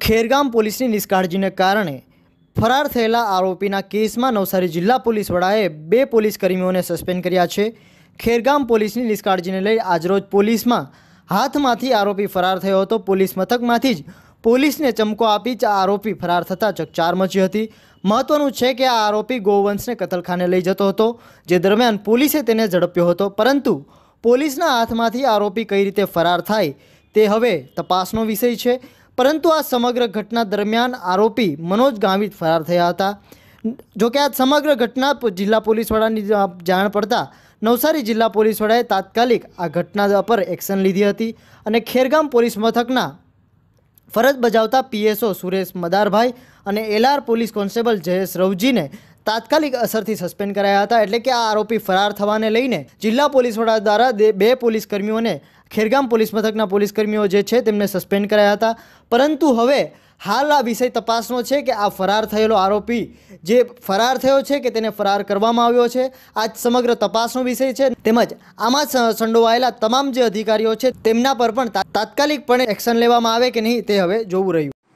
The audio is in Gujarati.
ખેરગામ પોલીસની નિષ્કાળજીને કારણે ફરાર થયેલા આરોપીના કેસમાં નવસારી જિલ્લા પોલીસ વડાએ બે પોલીસ કર્મીઓને સસ્પેન્ડ કર્યા છે ખેરગામ પોલીસની નિષ્કાળજીને લઈ આજરોજ પોલીસમાં હાથમાંથી આરોપી ફરાર થયો હતો પોલીસ મથકમાંથી જ પોલીસને ચમકો આપી જ આરોપી ફરાર થતાં ચકચાર મચી હતી મહત્વનું છે કે આ આરોપી ગોવંશને કતલખાને લઈ જતો હતો જે દરમિયાન પોલીસે તેને ઝડપ્યો હતો પરંતુ પોલીસના હાથમાંથી આરોપી કઈ રીતે ફરાર થાય તે હવે તપાસનો વિષય છે પરંતુ આ સમગ્ર ઘટના દરમિયાન આરોપી મનોજ ગામિત ફરાર થયા હતા જોકે આ સમગ્ર ઘટના જિલ્લા પોલીસ વડાની જાણ પડતા નવસારી જિલ્લા પોલીસ વડાએ તાત્કાલિક આ ઘટના પર એક્શન લીધી હતી અને ખેરગામ પોલીસ મથકના ફરજ બજાવતા પીએસઓ સુરેશ મદારભાઈ અને એલઆર પોલીસ કોન્સ્ટેબલ જયેશ રવજીને તાત્કાલિક અસરથી સસ્પેન્ડ કરાયા હતા એટલે કે આ આરોપી ફરાર થવાને લઈને જિલ્લા પોલીસ વડા દ્વારા બે પોલીસ કર્મીઓને ખેરગામ પોલીસ મથકના પોલીસ કર્મીઓ જે છે તેમને સસ્પેન્ડ કરાયા હતા પરંતુ હવે હાલ આ વિષય તપાસનો છે કે આ ફરાર થયેલો આરોપી જે ફરાર થયો છે કે તેને ફરાર કરવામાં આવ્યો છે આ સમગ્ર તપાસનો વિષય છે તેમજ આમાં સંડોવાયેલા તમામ જે અધિકારીઓ છે તેમના પર પણ તાત્કાલિકપણે એક્શન લેવામાં આવે કે નહીં તે હવે જોવું રહ્યું